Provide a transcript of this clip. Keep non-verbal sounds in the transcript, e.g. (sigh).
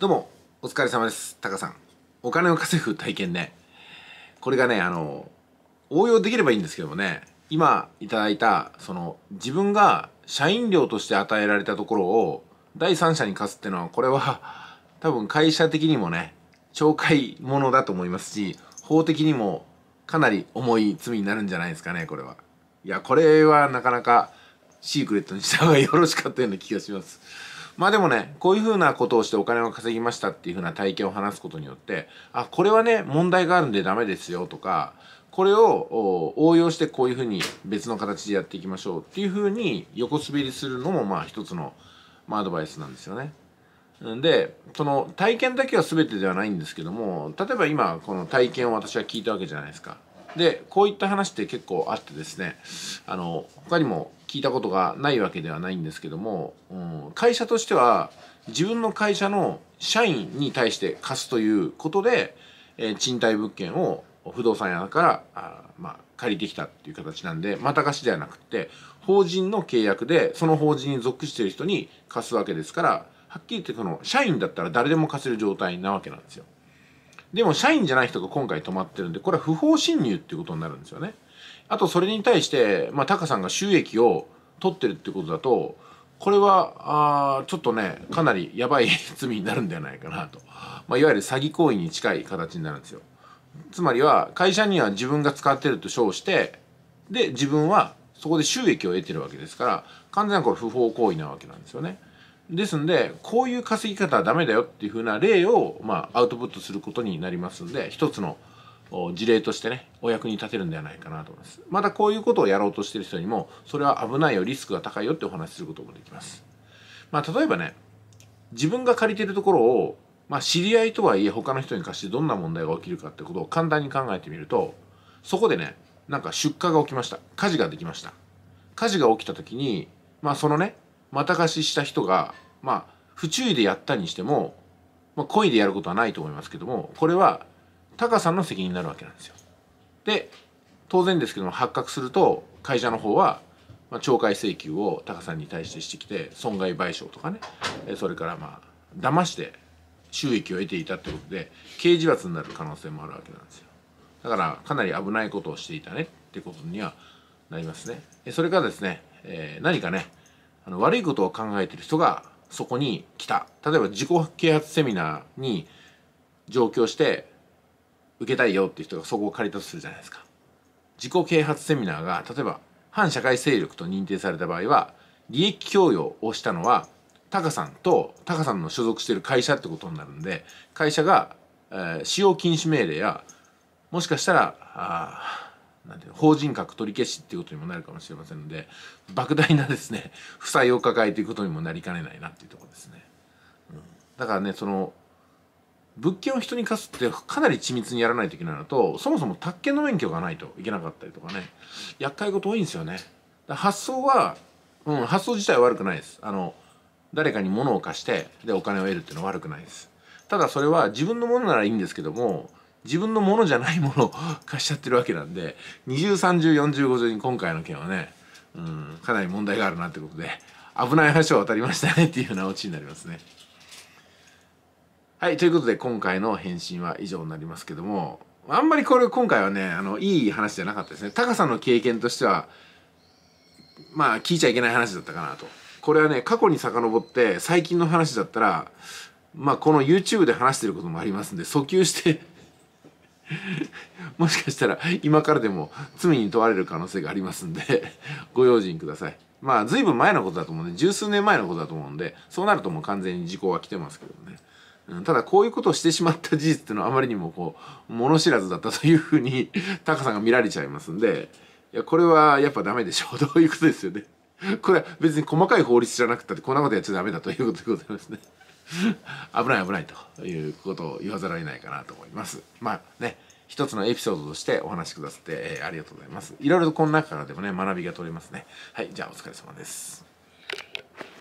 どうも、お疲れ様です。タカさん。お金を稼ぐ体験ね。これがね、あの、応用できればいいんですけどもね、今いただいた、その、自分が社員料として与えられたところを、第三者に貸すっていうのは、これは、多分会社的にもね、懲戒ものだと思いますし、法的にもかなり重い罪になるんじゃないですかね、これは。いや、これはなかなかシークレットにした方がよろしかったような気がします。まあでもね、こういうふうなことをしてお金を稼ぎましたっていうふうな体験を話すことによって、あ、これはね、問題があるんでダメですよとか、これを応用してこういうふうに別の形でやっていきましょうっていうふうに横滑りするのもまあ一つの、まあ、アドバイスなんですよね。でその体験だけは全てではないんですけども例えば今この体験を私は聞いたわけじゃないですかでこういった話って結構あってですねあの他にも聞いたことがないわけではないんですけども、うん、会社としては自分の会社の社員に対して貸すということで、えー、賃貸物件を不動産屋からあ、まあ、借りてきたっていう形なんでまた貸しではなくて法人の契約でその法人に属している人に貸すわけですからはっきり言ってこの社員だったら誰でも貸せる状態なわけなんですよ。でも社員じゃない人が今回泊まってるんで、これは不法侵入っていうことになるんですよね。あとそれに対して、まあ、タカさんが収益を取ってるってことだと、これは、あちょっとね、かなりやばい罪になるんではないかなと。まあ、いわゆる詐欺行為に近い形になるんですよ。つまりは、会社には自分が使ってると称して、で、自分はそこで収益を得てるわけですから、完全にこれ不法行為なわけなんですよね。ですんでこういう稼ぎ方はダメだよっていうふうな例を、まあ、アウトプットすることになりますんで一つの事例としてねお役に立てるんではないかなと思いますまたこういうことをやろうとしてる人にもそれは危ないよリスクが高いよってお話しすることもできますまあ例えばね自分が借りてるところを、まあ、知り合いとはいえ他の人に貸してどんな問題が起きるかってことを簡単に考えてみるとそこでねなんか出火が起きました火事ができました火事が起きた時にまあそのねま貸しした人がまあ不注意でやったにしても、まあ、故意でやることはないと思いますけどもこれはタカさんの責任になるわけなんですよ。で当然ですけども発覚すると会社の方は、まあ、懲戒請求をタカさんに対してしてきて損害賠償とかねそれからまあ騙して収益を得ていたってことで刑事罰になる可能性もあるわけなんですよ。だからかなり危ないことをしていたねってことにはなりますね。それからですね、えー、何かねあの悪いことを考えてる人がそこに来た例えば自己啓発セミナーに上京して受けたいよっていう人がそこを借りたとするじゃないですか自己啓発セミナーが例えば反社会勢力と認定された場合は利益供与をしたのはタカさんとタカさんの所属している会社ってことになるんで会社が、えー、使用禁止命令やもしかしたらあなんていうの法人格取り消しっていうことにもなるかもしれませんので莫大なですね (laughs) 負債を抱えていくことにもなりかねないなっていうところですね。うん、だからねその物件を人に貸すってかなり緻密にやらないといけないのとそもそも宅建の免許がないといけなかったりとかね厄介事多いんですよね。発想は、うん、発想自体は悪くないです。あの誰かに物を貸してでお金を得るっていうのは悪くないです。ただそれは自分のものならいいんですけども自分のものじゃないものを (laughs) 貸しちゃってるわけなんで20304050に今回の件はねうんかなり問題があるなってことで危ない話を渡りましたねっていうようなオチになりますね。はいということで今回の返信は以上になりますけどもあんまりこれ今回はねあのいい話じゃなかったですね。タカさんの経験としてはまあ聞いちゃいけない話だったかなと。これはね過去に遡って最近の話だったらまあこの YouTube で話してることもありますんで訴求してもしかしたら今からでも罪に問われる可能性がありますんでご用心ください。まあ随分前のことだと思うんで、十数年前のことだと思うんで、そうなるともう完全に時効は来てますけどね。うん、ただこういうことをしてしまった事実っていうのはあまりにもこう、物知らずだったというふうにタカさんが見られちゃいますんで、いや、これはやっぱダメでしょう。いうことですよね。これは別に細かい法律じゃなくたってこんなことやっちゃダメだということでございますね。(laughs) 危ない危ないということを言わざるを得ないかなと思います。まあね、一つのエピソードとしてお話しくださって、えー、ありがとうございます。いろいろとこの中からでもね、学びが取れますね。はい、じゃあお疲れ様です。